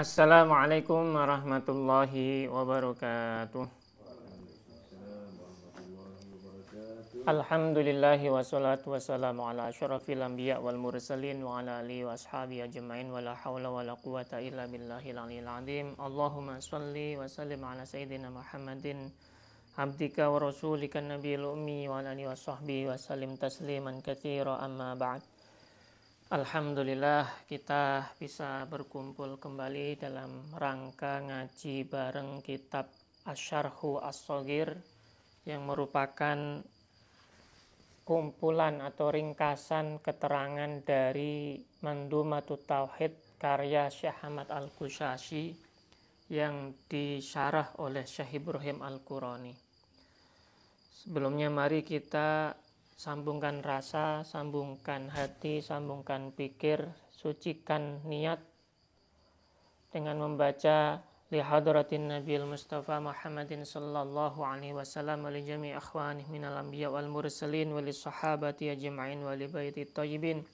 Assalamualaikum warahmatullahi wabarakatuh. Alhamdulillahi wassalatu wassalamu ala asyrafil anbiya wal mursalin wa ala alihi wa ashabi ajma'in wa la hawla wa la quwata illa billahil aliyil azim. Allahumma salli wa sallim ala sayyidina Muhammadin abdika wa rasulika nabiyil ummi wa ala alihi wa wa sallim tasliman katsira amma ba'd. Alhamdulillah kita bisa berkumpul kembali dalam rangka ngaji bareng kitab Asyarhu as yang merupakan kumpulan atau ringkasan keterangan dari Mandumatut Tauhid karya Syekh Ahmad Al-Kushashi yang disyarah oleh Syekh Ibrahim Al-Qurani. Sebelumnya mari kita sambungkan rasa, sambungkan hati, sambungkan pikir, sucikan niat dengan membaca li hadratin nabiyil Mustafa Muhammadin sallallahu alaihi wasallam wa li jami' akhwanih minal anbiya wal mursalin wa li sahabati ajma'in wa li baiti thayyibin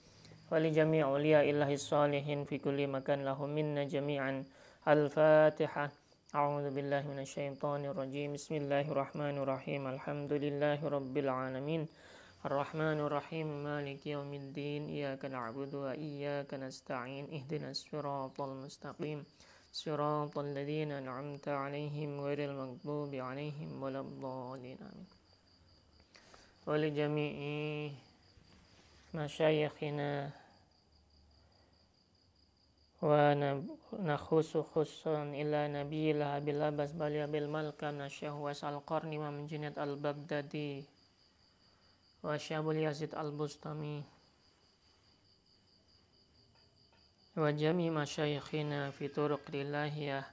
wa li jami' uliya illahi salihin fi kulli makan lahum minna jami'an al-fatihah a'udzu billahi minasy syaithanir rajim. Bismillahirrahmanirrahim. الله الرحمن الرحيم الرحمن الرحيم مالك يوم الدين إياك نعبد وإياك نستعين اهدنا الصراط المستقيم صراط الذين أنعمت عليهم غير المغضوب عليهم ولا الضالين آمين ولجميع مشايخنا ونخص خصا إلى نبي الله بالأبس بل بالملك نشه وسال القرن ومن جنة البغدادي أبو اليزيد البسطمي وجميع مشايخنا في طرق الإلهية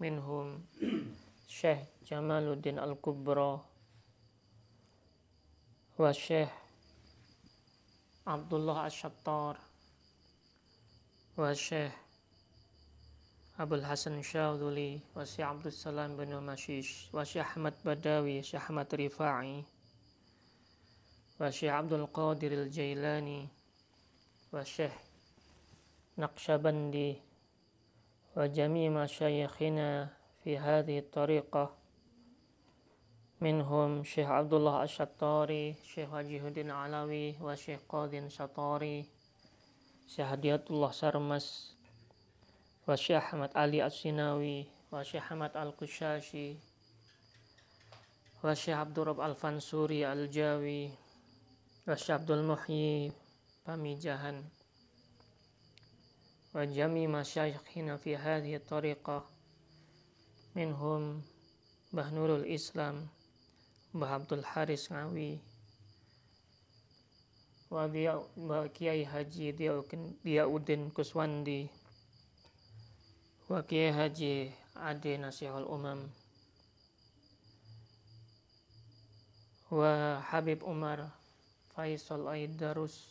منهم الشيخ جمال الدين الكبرى والشيخ عبد الله الشطار والشيخ أبو الحسن الشاذلي والشيخ عبد السلام بن مشيش والشيخ أحمد بداوي والشيخ أحمد رفاعي والشيخ عبد القادر الجيلاني والشيخ نقشبندي وجميع مشايخنا في هذه الطريقة منهم شيخ عبد الله الشطاري شيخ وجيه الدين علوي وشيخ قاضي شطاري شيخ هدية الله سرمس وشيخ أحمد علي السناوي وشيخ أحمد القشاشي وشيخ عبد الرب الفنسوري الجاوي Abdul Muhyi Pamijahan wa jami masyayikhina fi hadhihi tariqah minhum Bah Nurul Islam Bah Abdul Haris Ngawi wa Kiai Haji Udin Kuswandi wa Kiai Haji Ade Nasihul Umam wa Habib Umar Faisal Aidarus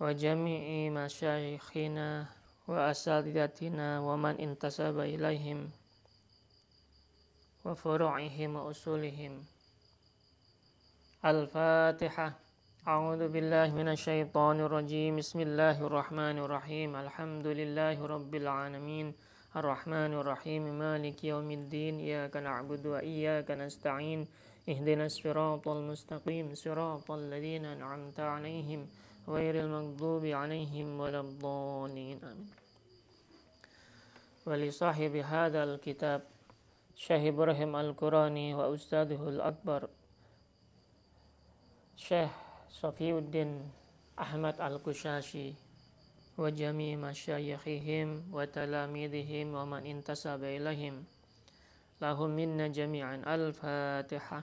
wa jami'i masyayikhina wa asatidatina wa man intasaba ilaihim wa furu'ihim wa usulihim Al-Fatihah A'udhu billahi minasyaitonir rajim Bismillahirrahmanirrahim Alhamdulillahi rabbil alamin Ar-Rahmanir Rahim Maliki yaumiddin Iyyaka na'budu wa iyyaka nasta'in اهدنا الصراط المستقيم صراط الذين أنعمت عليهم غير المغضوب عليهم ولا الضالين آمين ولصاحب هذا الكتاب شيخ إبراهيم القراني وأستاذه الأكبر شيخ صفي الدين أحمد القشاشي وجميع مشايخهم وتلاميذهم ومن انتسب إليهم لهم منا جميعا الفاتحة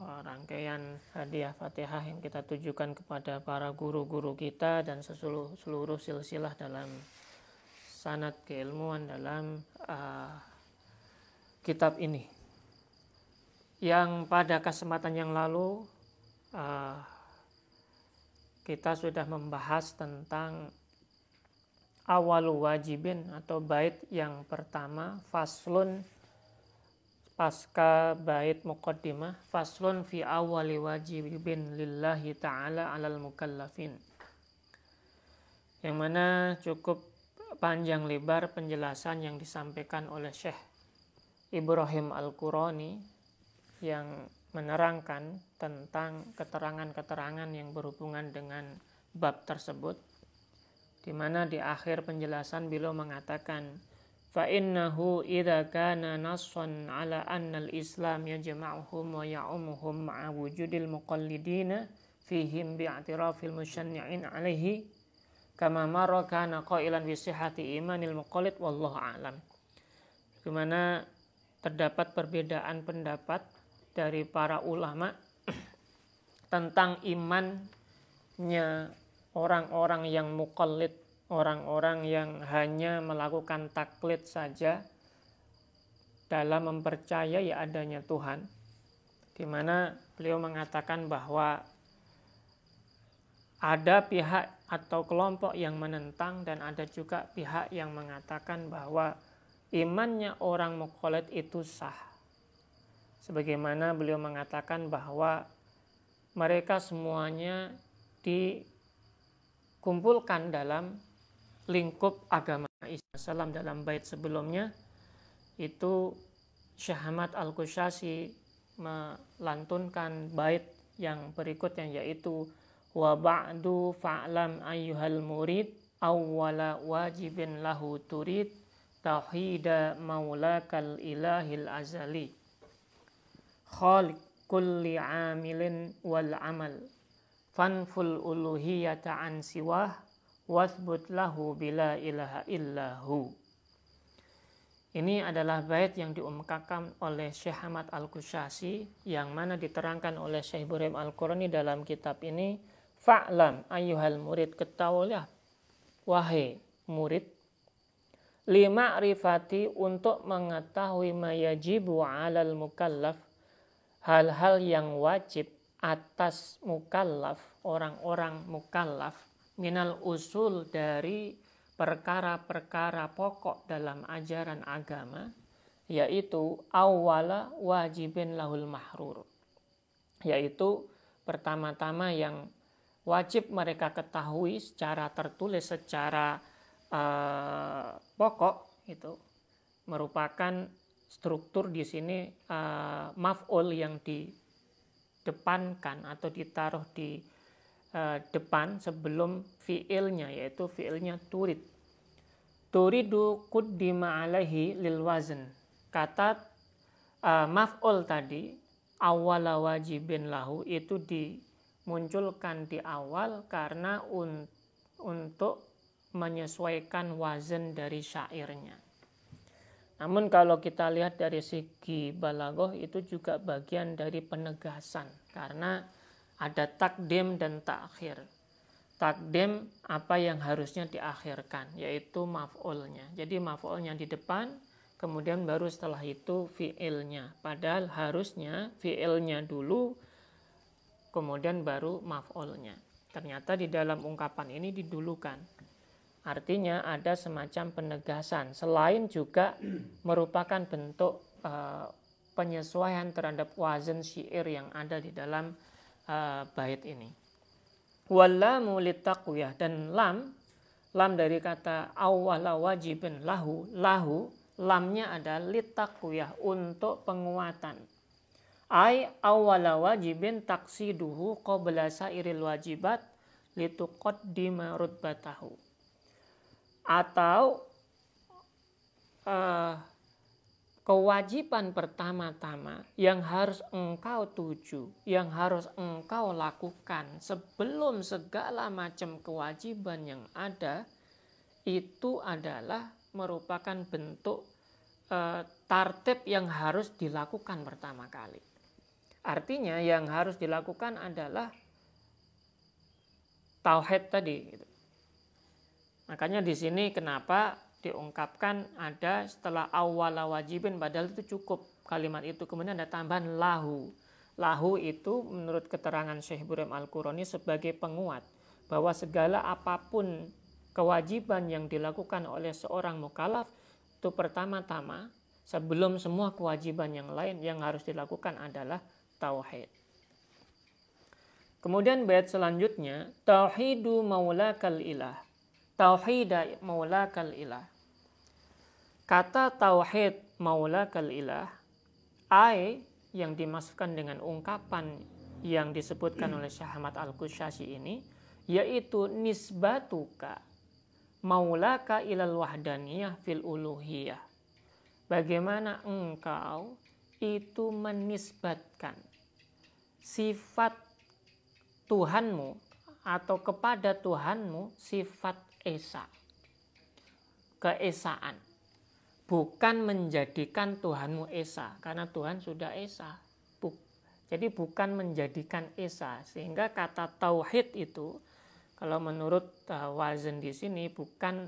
rangkaian hadiah Fatihah yang kita tujukan kepada para guru-guru kita dan seluruh, seluruh silsilah dalam sanat keilmuan dalam uh, kitab ini. Yang pada kesempatan yang lalu uh, kita sudah membahas tentang awal wajibin atau bait yang pertama faslun pasca bait muqaddimah faslun fi awali wajibin lillahi ta'ala alal mukallafin yang mana cukup panjang lebar penjelasan yang disampaikan oleh Syekh Ibrahim Al-Qurani yang menerangkan tentang keterangan-keterangan yang berhubungan dengan bab tersebut di mana di akhir penjelasan beliau mengatakan فإنه إذا كان نصا على أن الإسلام يجمعهم ويعمهم مع وجود المقلدين فيهم باعتراف المشنعين عليه كما مر كان قائلا بصحة إيمان المقلد والله أعلم Bagaimana terdapat perbedaan pendapat dari para ulama tentang imannya orang-orang yang mukallid orang-orang yang hanya melakukan taklid saja dalam mempercayai adanya Tuhan di mana beliau mengatakan bahwa ada pihak atau kelompok yang menentang dan ada juga pihak yang mengatakan bahwa imannya orang mukhalid itu sah. Sebagaimana beliau mengatakan bahwa mereka semuanya dikumpulkan dalam lingkup agama Isa salam dalam bait sebelumnya itu Syahmat Al-Kushasi melantunkan bait yang berikutnya yaitu wa ba'du fa'lam ayyuhal murid awwala wajibin lahu turid tauhida maulakal ilahil azali khaliq kulli amilin wal amal fanful uluhiyata an siwah wasbut lahu bila ilaha illahu. Ini adalah bait yang diumkakan oleh Syekh Ahmad Al-Kusyasi yang mana diterangkan oleh Syekh Burim Al-Qurani dalam kitab ini Fa'lam ayuhal murid ketahuilah wahai murid lima rifati untuk mengetahui mayajibu alal mukallaf hal-hal yang wajib atas mukallaf orang-orang mukallaf minal usul dari perkara-perkara pokok dalam ajaran agama yaitu awwala wajibin lahul mahrur yaitu pertama-tama yang wajib mereka ketahui secara tertulis secara uh, pokok itu merupakan struktur di sini uh, maf'ul yang didepankan atau ditaruh di Eh, depan sebelum fi'ilnya yaitu fi'ilnya turid. Turidu kuddima alaihi lil wazn. Kata uh, maf'ul tadi awala wajibin lahu itu dimunculkan di awal karena un, untuk menyesuaikan wazan dari syairnya. Namun kalau kita lihat dari segi balagoh itu juga bagian dari penegasan karena ada takdim dan takhir. Takdim apa yang harusnya diakhirkan, yaitu maf'ulnya. Jadi maf'ulnya di depan, kemudian baru setelah itu fi'ilnya. Padahal harusnya fi'ilnya dulu, kemudian baru maf'ulnya. Ternyata di dalam ungkapan ini didulukan. Artinya ada semacam penegasan, selain juga merupakan bentuk uh, penyesuaian terhadap wazan syair yang ada di dalam Eh, bait ini. Wallamu litakwiyah dan lam lam dari kata awwala wajibin lahu lahu lamnya ada litakwiyah untuk penguatan. Ai awwala wajibin taksiduhu qabla sairil wajibat marut batahu Atau uh, kewajiban pertama-tama yang harus engkau tuju, yang harus engkau lakukan sebelum segala macam kewajiban yang ada itu adalah merupakan bentuk e, tartib yang harus dilakukan pertama kali. Artinya yang harus dilakukan adalah tauhid tadi. Gitu. Makanya di sini kenapa diungkapkan ada setelah awal wajibin padahal itu cukup kalimat itu kemudian ada tambahan lahu lahu itu menurut keterangan Syekh Ibrahim Al-Qurani sebagai penguat bahwa segala apapun kewajiban yang dilakukan oleh seorang mukalaf itu pertama-tama sebelum semua kewajiban yang lain yang harus dilakukan adalah tauhid Kemudian bait selanjutnya tauhidu maulakal ilah tauhid maulakal ilah. Kata tauhid maulakal ilah, ai yang dimasukkan dengan ungkapan yang disebutkan oleh Syekh Ahmad Al-Kusyasi ini yaitu nisbatuka maulaka ilal wahdaniyah fil uluhiyah. Bagaimana engkau itu menisbatkan sifat Tuhanmu atau kepada Tuhanmu sifat Esa. Keesaan. Bukan menjadikan Tuhanmu Esa, karena Tuhan sudah Esa. Buk. Jadi bukan menjadikan Esa, sehingga kata tauhid itu kalau menurut uh, di sini bukan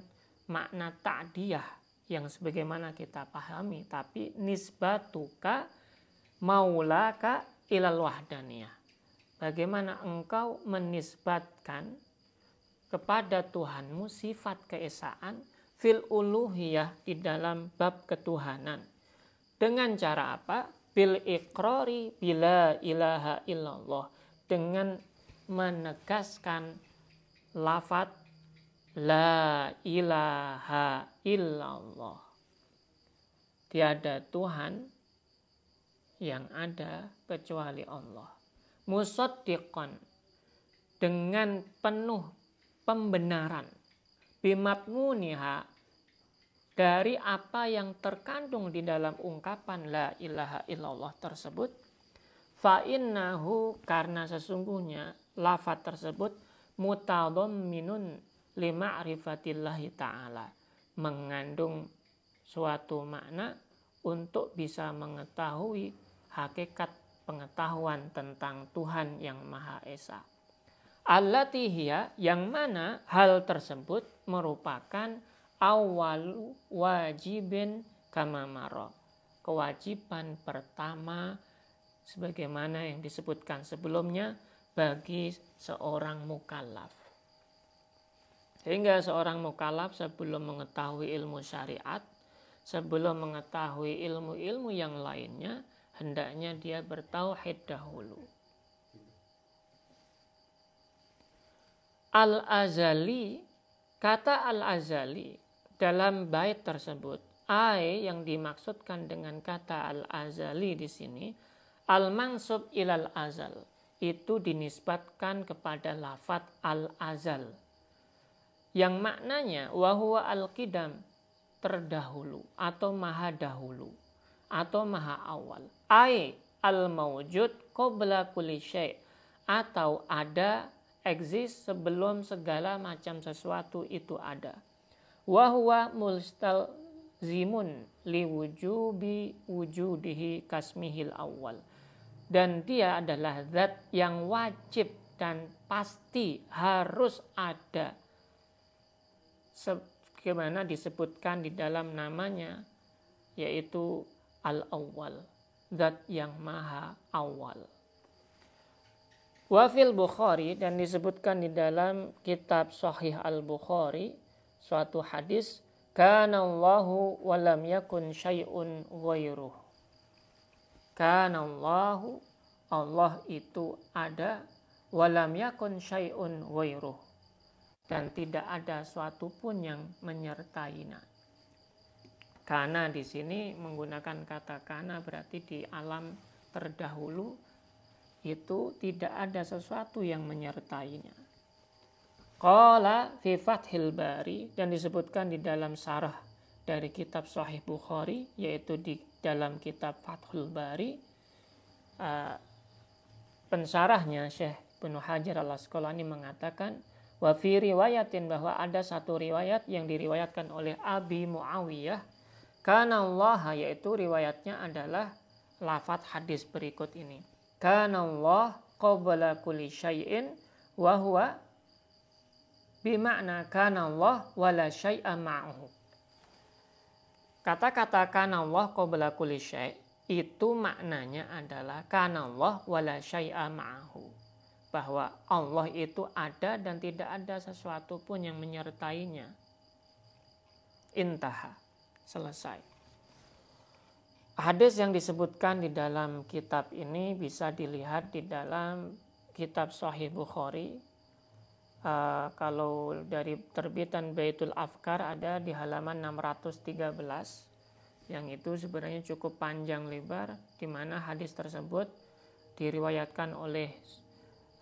makna ta'diyah yang sebagaimana kita pahami, tapi nisbatuka maulaka ilal wahdaniyah. Bagaimana engkau menisbatkan kepada Tuhanmu sifat keesaan fil uluhiyah di dalam bab ketuhanan. Dengan cara apa? Bil ikrori bila ilaha illallah. Dengan menegaskan lafat la ilaha illallah. Tiada Tuhan yang ada kecuali Allah. Musaddiqan dengan penuh pembenaran bimatmu niha dari apa yang terkandung di dalam ungkapan la ilaha illallah tersebut fa'innahu karena sesungguhnya lafat tersebut minun lima arifatillahi ta'ala mengandung suatu makna untuk bisa mengetahui hakikat pengetahuan tentang Tuhan yang Maha Esa. Allatihia yang mana hal tersebut merupakan awal wajibin kamamaro. Kewajiban pertama sebagaimana yang disebutkan sebelumnya bagi seorang mukallaf. Sehingga seorang mukalaf sebelum mengetahui ilmu syariat, sebelum mengetahui ilmu-ilmu yang lainnya, hendaknya dia bertauhid dahulu. Al-Azali, kata Al-Azali dalam bait tersebut, ai yang dimaksudkan dengan kata Al-Azali di sini, Al-Mansub ilal azal, itu dinisbatkan kepada lafat Al-Azal. Yang maknanya, wahwa Al-Qidam, terdahulu atau maha dahulu atau maha awal. Ai al-mawjud qobla kulli atau ada Exist sebelum segala macam sesuatu itu ada. Wahwa mulstal zimun wujubi wujudihi kasmihil awal. Dan dia adalah zat yang wajib dan pasti harus ada. Sebagaimana disebutkan di dalam namanya, yaitu al-awwal, zat yang maha awal. Wafil Bukhari dan disebutkan di dalam kitab Sahih Al Bukhari suatu hadis kana Allahu walam yakun syai'un ghairuh. Kana Allahu Allah itu ada walam yakun syai'un ghairuh dan tidak ada suatu pun yang menyertainya. Karena di sini menggunakan kata kana berarti di alam terdahulu itu tidak ada sesuatu yang menyertainya. Qala fi Fathil Bari dan disebutkan di dalam sarah dari kitab Sahih Bukhari yaitu di dalam kitab Fathul Bari uh, pensarahnya Syekh Ibnu Hajar Al Asqalani mengatakan wa fi riwayatin bahwa ada satu riwayat yang diriwayatkan oleh Abi Muawiyah karena Allah yaitu riwayatnya adalah lafat hadis berikut ini Kana Allah qabla kulli syai'in wa huwa bima'na kana Allah la syai'a ma'ahu. Kata-kata kana Allah qabla kulli syai' itu maknanya adalah kana Allah la syai'a ma'ahu. Bahwa Allah itu ada dan tidak ada sesuatu pun yang menyertainya. Intaha. Selesai. Hadis yang disebutkan di dalam kitab ini bisa dilihat di dalam kitab Sahih Bukhari. Uh, kalau dari terbitan Baitul Afkar ada di halaman 613 yang itu sebenarnya cukup panjang lebar di mana hadis tersebut diriwayatkan oleh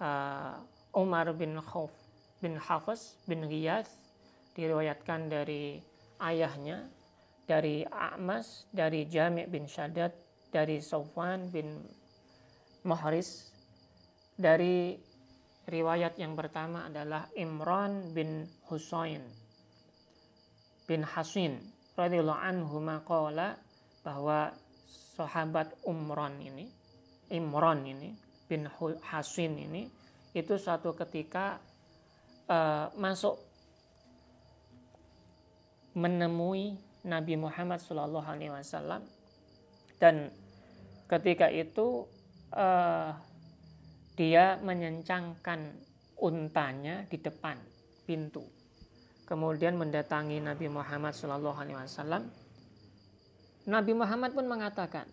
uh, Umar bin Khauf bin Hafiz bin Ghiyas diriwayatkan dari ayahnya dari A'mas, dari Jami' bin Shaddad, dari Sofwan bin Muhris, dari riwayat yang pertama adalah Imran bin Husain bin Hasin radhiyallahu anhu maqala bahwa sahabat Umron ini Imron ini bin Hasin ini itu suatu ketika uh, masuk menemui Nabi Muhammad Shallallahu Alaihi Wasallam dan ketika itu uh, dia menyencangkan untanya di depan pintu kemudian mendatangi Nabi Muhammad Shallallahu Alaihi Wasallam Nabi Muhammad pun mengatakan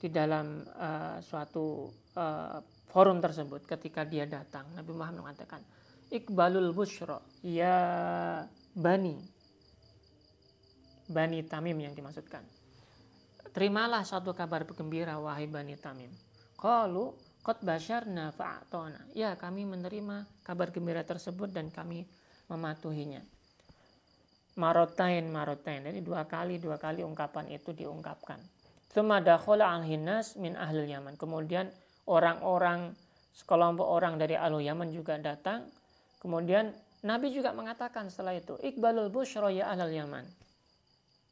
di dalam uh, suatu uh, forum tersebut ketika dia datang Nabi Muhammad mengatakan Iqbalul Bushro ya Bani Bani Tamim yang dimaksudkan. Terimalah suatu kabar gembira wahai Bani Tamim. Qalu qad basyarna fa'atona. Ya, kami menerima kabar gembira tersebut dan kami mematuhinya. Marotain marotain. Jadi dua kali dua kali ungkapan itu diungkapkan. Tsumadakhala al hinnas min ahli Yaman. Kemudian orang-orang sekelompok orang dari Alu Yaman juga datang. Kemudian Nabi juga mengatakan setelah itu, Iqbalul Bushra ya ahlal Yaman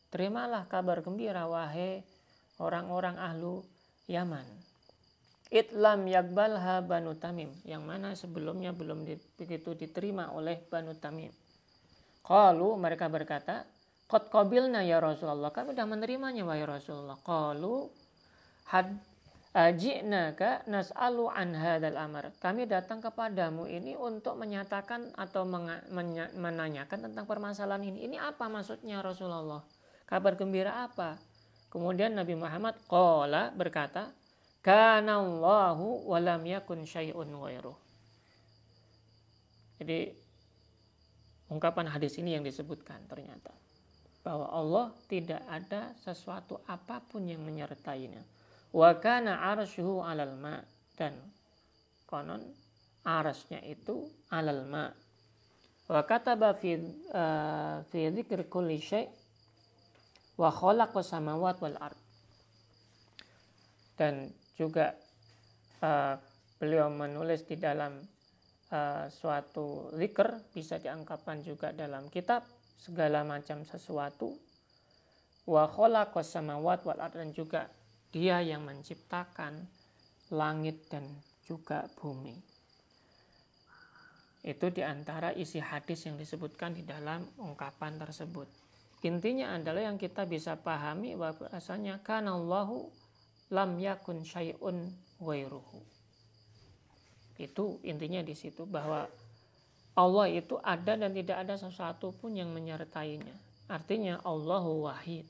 Terimalah kabar gembira wahai orang-orang ahlu Yaman. Itlam yakbalha Banu Tamim. Yang mana sebelumnya belum di, begitu diterima oleh Banu Tamim. Kalau mereka berkata, Qad kobilna ya Rasulullah. Kami sudah menerimanya wahai Rasulullah. Kalau had ka nas'alu an hadal amar. Kami datang kepadamu ini untuk menyatakan atau menanyakan tentang permasalahan ini. Ini apa maksudnya Rasulullah? kabar gembira apa? Kemudian Nabi Muhammad qala berkata, "Kana Allahu wa lam yakun syai'un ghairuh." Jadi ungkapan hadis ini yang disebutkan ternyata bahwa Allah tidak ada sesuatu apapun yang menyertainya. Wa kana arsyuhu 'alal ma dan konon arasnya itu 'alal ma. Wa kataba fi eh, fi dzikri kulli syai' wa samawat wal ard. Dan juga uh, beliau menulis di dalam uh, suatu liker bisa diangkapan juga dalam kitab segala macam sesuatu wa wal ard dan juga dia yang menciptakan langit dan juga bumi. Itu diantara isi hadis yang disebutkan di dalam ungkapan tersebut. Intinya adalah yang kita bisa pahami bahwasanya karena Allahu lam yakun syai'un wairuhu. Itu intinya di situ bahwa Allah itu ada dan tidak ada sesuatu pun yang menyertainya. Artinya Allahu wahid.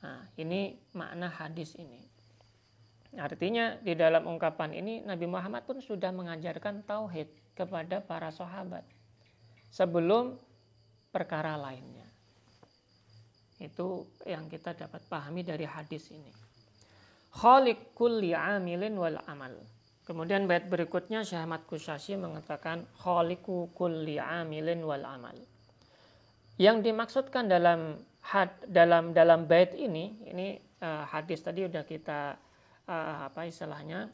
Nah, ini makna hadis ini. Artinya di dalam ungkapan ini Nabi Muhammad pun sudah mengajarkan tauhid kepada para sahabat sebelum perkara lainnya. Itu yang kita dapat pahami dari hadis ini. Khaliq kulli amilin wal amal. Kemudian bait berikutnya Syekh Ahmad mengatakan khaliqu kulli amilin wal amal. Yang dimaksudkan dalam had, dalam dalam bait ini, ini uh, hadis tadi sudah kita uh, apa istilahnya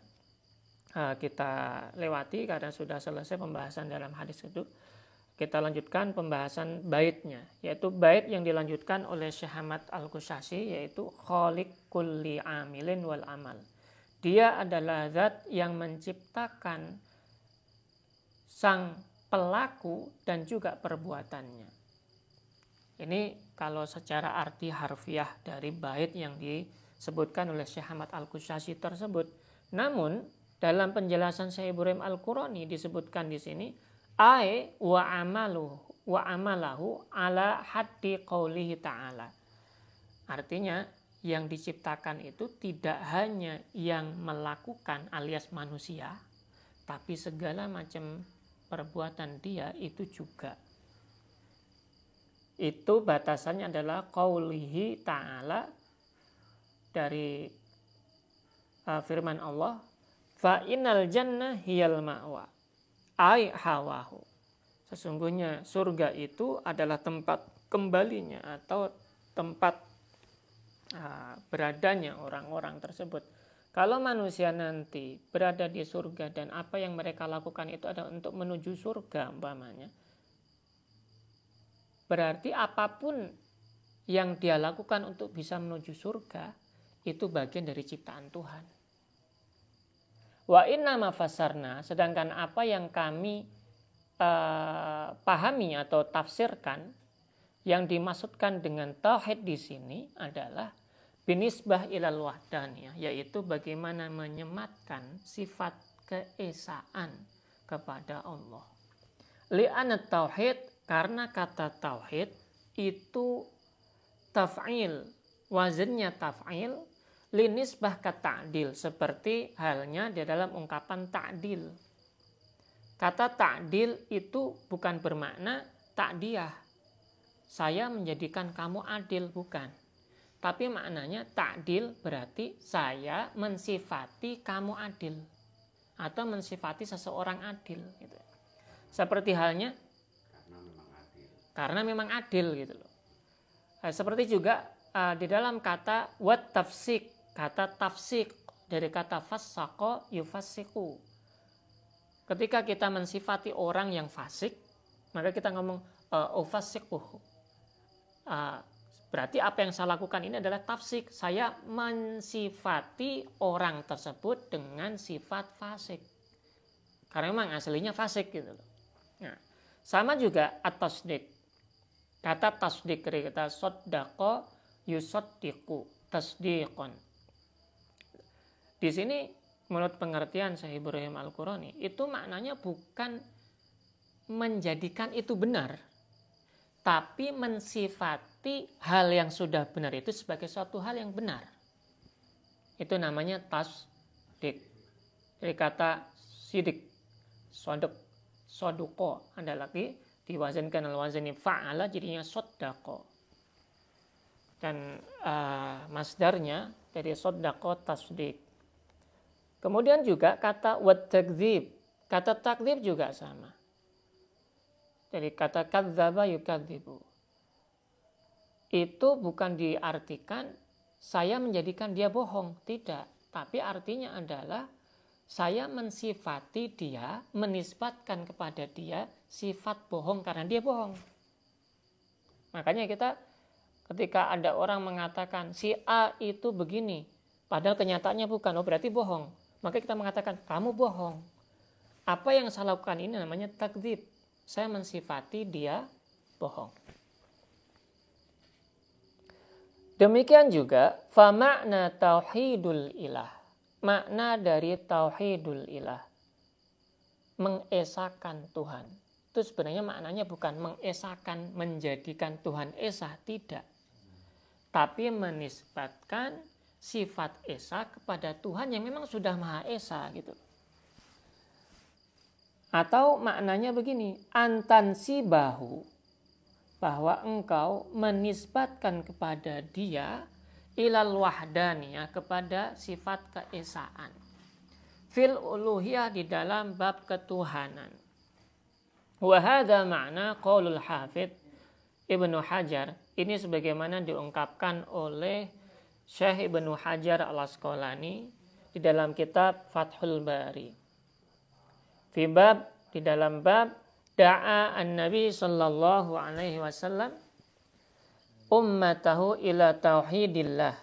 uh, kita lewati karena sudah selesai pembahasan dalam hadis itu kita lanjutkan pembahasan baitnya yaitu bait yang dilanjutkan oleh Syekh Ahmad Al-Kusasi yaitu khaliq kulli amilin wal amal. Dia adalah zat yang menciptakan sang pelaku dan juga perbuatannya. Ini kalau secara arti harfiah dari bait yang disebutkan oleh Syekh Ahmad Al-Kusasi tersebut. Namun dalam penjelasan Syekh Ibrahim Al-Qurani disebutkan di sini Ae wa amalu wa amalahu ala haddi qaulihi ta'ala. Artinya yang diciptakan itu tidak hanya yang melakukan alias manusia, tapi segala macam perbuatan dia itu juga. Itu batasannya adalah qaulihi ta'ala dari uh, firman Allah, fa innal jannah hiyal ma'wa ai hawahu. Sesungguhnya surga itu adalah tempat kembalinya atau tempat ah, beradanya orang-orang tersebut. Kalau manusia nanti berada di surga dan apa yang mereka lakukan itu adalah untuk menuju surga umpamanya. Berarti apapun yang dia lakukan untuk bisa menuju surga itu bagian dari ciptaan Tuhan. Wa inna mafasarna, sedangkan apa yang kami uh, pahami atau tafsirkan, yang dimaksudkan dengan tauhid di sini adalah binisbah ilal wahdaniyah, yaitu bagaimana menyematkan sifat keesaan kepada Allah. Li'anat tauhid, karena kata tauhid itu taf'il, wazannya taf'il linis bahkan takdil seperti halnya di dalam ungkapan takdil. kata takdil itu bukan bermakna tak dia. saya menjadikan kamu adil bukan tapi maknanya takdil berarti saya mensifati kamu adil atau mensifati seseorang adil gitu. seperti halnya karena memang adil, karena memang adil gitu loh eh, seperti juga uh, di dalam kata what tafsik kata tafsik dari kata fasako yufasiku ketika kita mensifati orang yang fasik maka kita ngomong ufasiku. Eh, oh, uh, ah, berarti apa yang saya lakukan ini adalah tafsik saya mensifati orang tersebut dengan sifat fasik karena memang aslinya fasik gitu loh nah sama juga atas dik. kata tasdik dari kata sodako yusodiku tasdikon di sini menurut pengertian Syekh Ibrahim Al-Qurani itu maknanya bukan menjadikan itu benar tapi mensifati hal yang sudah benar itu sebagai suatu hal yang benar. Itu namanya tasdik. Dari kata sidik, sodok, soduko. Anda lagi diwazankan al wazani fa'ala jadinya sodako. Dan uh, masdarnya dari sodako tasdik Kemudian juga kata wat Kata takdzib juga sama. Jadi kata kadzaba yukadzibu. Itu bukan diartikan saya menjadikan dia bohong, tidak. Tapi artinya adalah saya mensifati dia, menisbatkan kepada dia sifat bohong karena dia bohong. Makanya kita ketika ada orang mengatakan si A itu begini, padahal kenyataannya bukan, oh berarti bohong maka kita mengatakan kamu bohong. Apa yang saya lakukan ini namanya takdir. Saya mensifati dia bohong. Demikian juga fa makna tauhidul ilah. Makna dari tauhidul ilah mengesakan Tuhan. Itu sebenarnya maknanya bukan mengesakan, menjadikan Tuhan esa, tidak. Tapi menisbatkan sifat esa kepada Tuhan yang memang sudah maha esa gitu. Atau maknanya begini, antansi bahu bahwa engkau menisbatkan kepada dia ilal wahdaniyah kepada sifat keesaan. Fil uluhiyah di dalam bab ketuhanan. Wahada makna qaulul hafid Ibnu Hajar. Ini sebagaimana diungkapkan oleh Syekh Ibnu Hajar Al-Asqalani di dalam kitab Fathul Bari. Fi bab di dalam bab da'a an-nabi sallallahu alaihi wasallam ummatahu ila tauhidillah.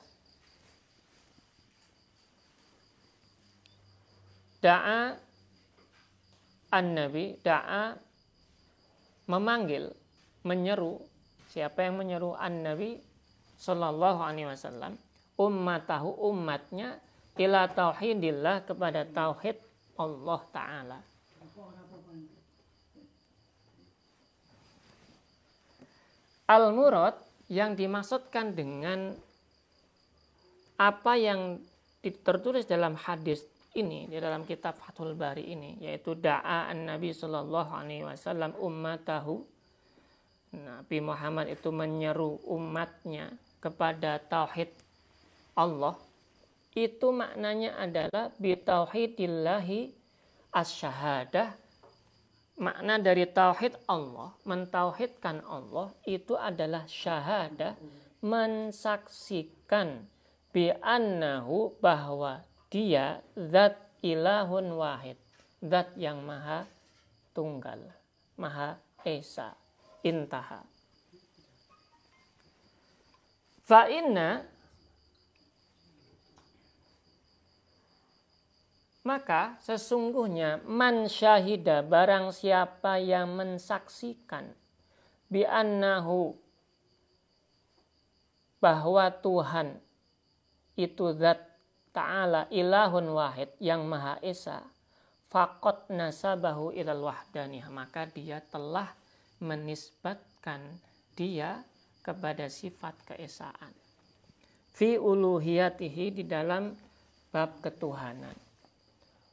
Da'a an-nabi, da'a memanggil, menyeru. Siapa yang menyeru an-nabi sallallahu alaihi wasallam? tahu umatnya ila tauhidillah kepada tauhid Allah taala. Al-murad yang dimaksudkan dengan apa yang tertulis dalam hadis ini di dalam kitab Fathul Bari ini yaitu doa nabi Shallallahu alaihi wasallam umat tahu Nabi Muhammad itu menyeru umatnya kepada tauhid Allah itu maknanya adalah bitauhidillahi asyhadah makna dari tauhid Allah mentauhidkan Allah itu adalah syahadah mensaksikan bi annahu bahwa dia zat ilahun wahid zat yang maha tunggal maha esa intaha fa inna Maka sesungguhnya man syahida barang siapa yang mensaksikan bi annahu bahwa Tuhan itu zat ta'ala ilahun wahid yang maha esa fakot nasabahu ilal wahdani maka dia telah menisbatkan dia kepada sifat keesaan fi uluhiyatihi di dalam bab ketuhanan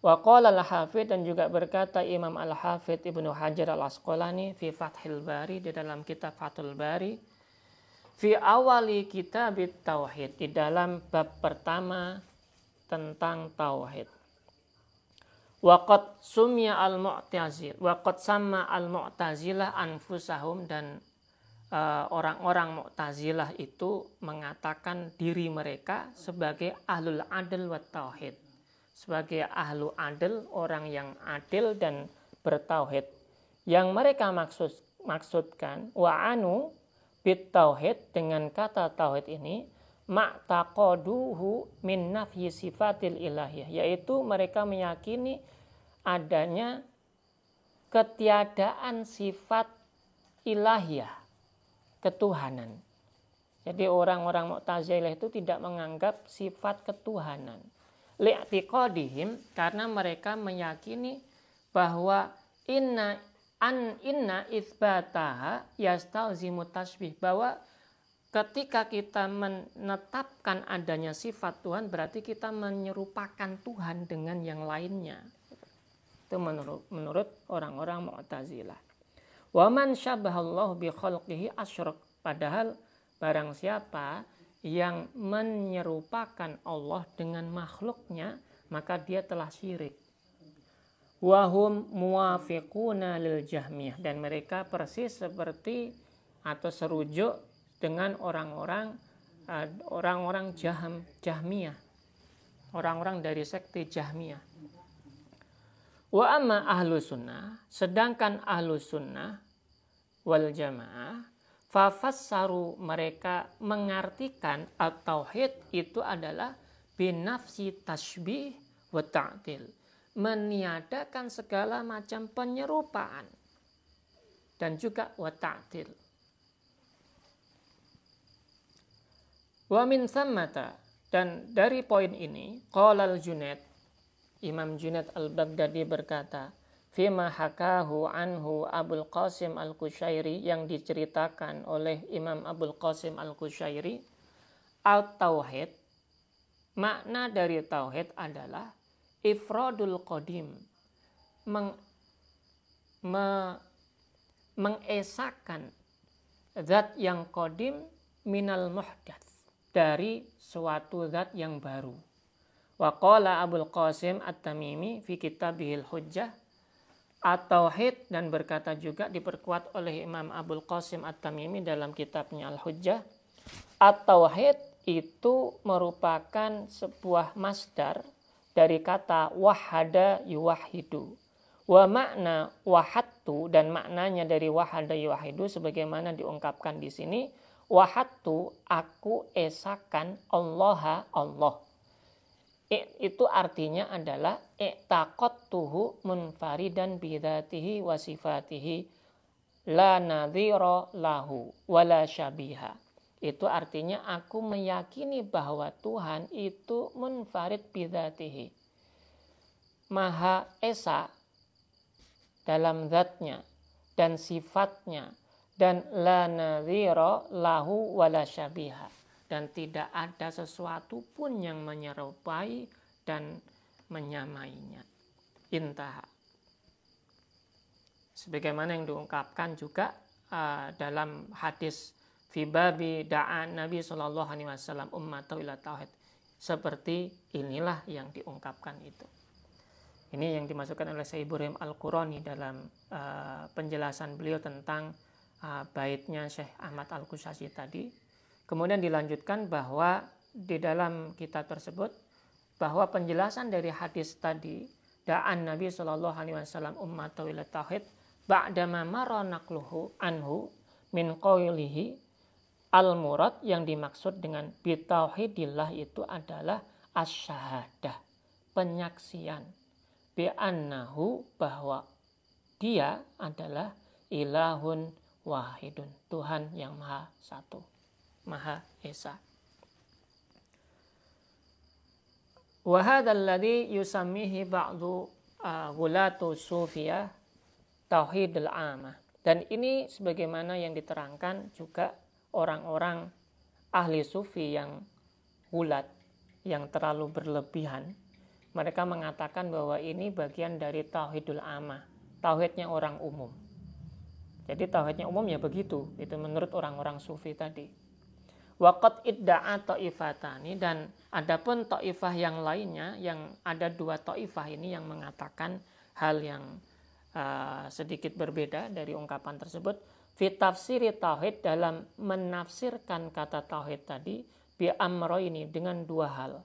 Wa qala al hafidz dan juga berkata Imam al hafidz Ibnu Hajar Al-Asqalani fi Fathil Bari di dalam kitab Fathul Bari fi awali kitab tauhid di dalam bab pertama tentang tauhid. qad sumya al-mu'tazil, qad sama al-mu'tazilah anfusahum dan orang eh, orang-orang mu'tazilah itu mengatakan diri mereka sebagai ahlul adl wa tauhid sebagai ahlu adil, orang yang adil dan bertauhid. Yang mereka maksud maksudkan wa'anu bit tauhid dengan kata tauhid ini ma'taqaduhu min nafhi sifatil ilahiyah yaitu mereka meyakini adanya ketiadaan sifat ilahiyah ketuhanan. Jadi orang-orang Mu'tazilah itu tidak menganggap sifat ketuhanan li'tiqadihim karena mereka meyakini bahwa inna an inna itsbataha yastalzimu tasbih bahwa ketika kita menetapkan adanya sifat Tuhan berarti kita menyerupakan Tuhan dengan yang lainnya itu menurut menurut orang-orang Mu'tazilah waman Allah bi khalqihi asyrak padahal barang siapa yang menyerupakan Allah dengan makhluknya, maka dia telah syirik. Wahum muwafiquna lil jahmiyah. Dan mereka persis seperti atau serujuk dengan orang-orang eh, orang-orang jaham jahmiyah orang-orang dari sekte jahmiyah wa amma ahlu sunnah sedangkan ahlu sunnah wal jamaah Fafassaru mereka mengartikan at-tauhid itu adalah binafsi tasbih wa ta'til. Meniadakan segala macam penyerupaan dan juga wa ta'til. Wa min sammata dan dari poin ini qalal junet Imam junet al-Baghdadi berkata Fima hakahu anhu Abul Qasim Al-Kushairi yang diceritakan oleh Imam Abul Qasim Al-Kushairi Al-Tauhid Makna dari Tauhid adalah Ifrodul Qadim meng, me, mengesakan zat yang kodim minal Muhdad dari suatu zat yang baru. Waqala Abul Qasim At-Tamimi fi kitabihil hujjah atau hid dan berkata juga diperkuat oleh Imam Abul Qasim At-Tamimi dalam kitabnya Al-Hujjah atau hid itu merupakan sebuah masdar dari kata wahada yuwahidu wa makna wahattu dan maknanya dari wahada yuwahidu sebagaimana diungkapkan di sini wahattu aku esakan allaha Allah itu artinya adalah i'taqat tuhu munfaridan bidatihi wa sifatihi la nadhira lahu wala syabiha. Itu artinya aku meyakini bahwa Tuhan itu munfarid bidatihi. Maha Esa dalam zatnya dan sifatnya dan la nadhira lahu wala syabiha dan tidak ada sesuatu pun yang menyerupai dan menyamainya. intah Sebagaimana yang diungkapkan juga uh, dalam hadis Fibabi da'an Nabi Shallallahu Alaihi Wasallam ummatahu tauhid. Seperti inilah yang diungkapkan itu. Ini yang dimasukkan oleh Syaikh Ibrahim Al-Qurani dalam uh, penjelasan beliau tentang uh, baitnya Syekh Ahmad Al-Kusasi tadi Kemudian dilanjutkan bahwa di dalam kitab tersebut bahwa penjelasan dari hadis tadi da'an Nabi Shallallahu alaihi wasallam ummatahu ila tauhid ba'dama mara anhu min qawlihi al murad yang dimaksud dengan bitauhidillah itu adalah asyhadah penyaksian bi annahu bahwa dia adalah ilahun wahidun Tuhan yang maha satu Maha Esa. Wahadalladhi yusamihi ba'du uh, gulatu sufiya tauhidul amah. Dan ini sebagaimana yang diterangkan juga orang-orang ahli sufi yang gulat, yang terlalu berlebihan. Mereka mengatakan bahwa ini bagian dari tauhidul amah, tauhidnya orang umum. Jadi tauhidnya umum ya begitu, itu menurut orang-orang sufi tadi. Wakat idda'a ta'ifatani dan adapun ta'ifah yang lainnya yang ada dua ta'ifah ini yang mengatakan hal yang uh, sedikit berbeda dari ungkapan tersebut fitafsiri tauhid dalam menafsirkan kata tauhid tadi bi amro ini dengan dua hal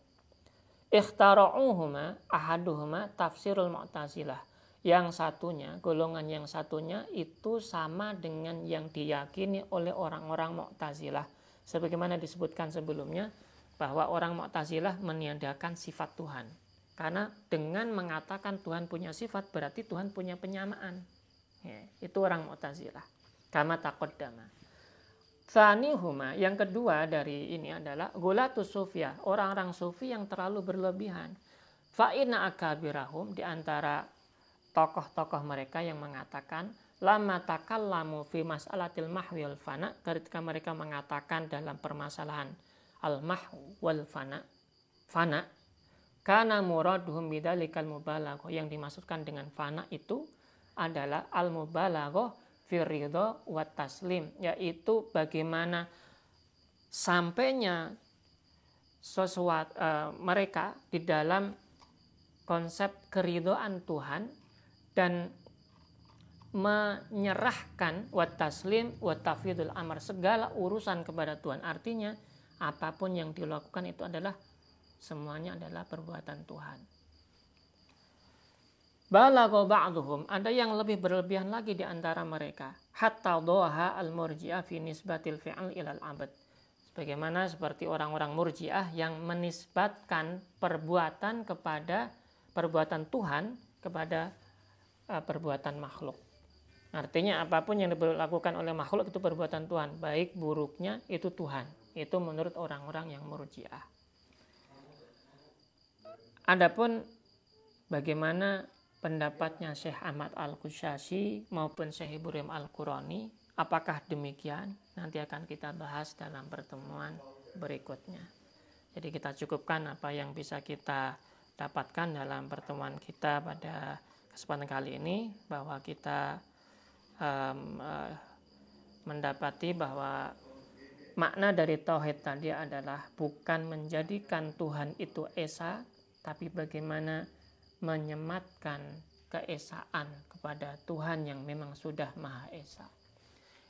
ikhtara'uhuma ahaduhuma tafsirul mu'tazilah yang satunya golongan yang satunya itu sama dengan yang diyakini oleh orang-orang mu'tazilah sebagaimana disebutkan sebelumnya bahwa orang Mu'tazilah meniadakan sifat Tuhan. Karena dengan mengatakan Tuhan punya sifat berarti Tuhan punya penyamaan. Ya, itu orang Mu'tazilah. Kama takut dama. huma, yang kedua dari ini adalah gulatus sufya, orang-orang sufi yang terlalu berlebihan. Fa'ina akabirahum di antara tokoh-tokoh mereka yang mengatakan lama lamu fi mas'alatil mahwi wal fana ketika mereka mengatakan dalam permasalahan al mahwi wal fana fana karena muraduhum bidzalikal mubalago yang dimaksudkan dengan fana itu adalah al mubalago firido wa taslim yaitu bagaimana sampainya sesuatu uh, eh, mereka di dalam konsep keridoan Tuhan dan menyerahkan wataslim taslim tafidul amar segala urusan kepada Tuhan. Artinya apapun yang dilakukan itu adalah semuanya adalah perbuatan Tuhan. Balago ba'duhum, ada yang lebih berlebihan lagi di antara mereka. Hatta doha al-murji'ah fi nisbatil fi'al ilal abad. Sebagaimana seperti orang-orang murji'ah yang menisbatkan perbuatan kepada perbuatan Tuhan kepada eh, perbuatan makhluk. Artinya apapun yang dilakukan oleh makhluk itu perbuatan Tuhan, baik buruknya itu Tuhan. Itu menurut orang-orang yang murjiah. Adapun bagaimana pendapatnya Syekh Ahmad al qushasi maupun Syekh Ibrahim Al-Qurani, apakah demikian? Nanti akan kita bahas dalam pertemuan berikutnya. Jadi kita cukupkan apa yang bisa kita dapatkan dalam pertemuan kita pada kesempatan kali ini bahwa kita um, uh, mendapati bahwa makna dari tauhid tadi adalah bukan menjadikan Tuhan itu esa, tapi bagaimana menyematkan keesaan kepada Tuhan yang memang sudah Maha Esa.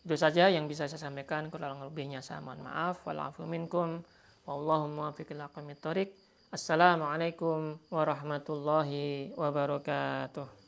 Itu saja yang bisa saya sampaikan. Kurang lebihnya saya mohon maaf. Walafu minkum. Assalamualaikum warahmatullahi wabarakatuh.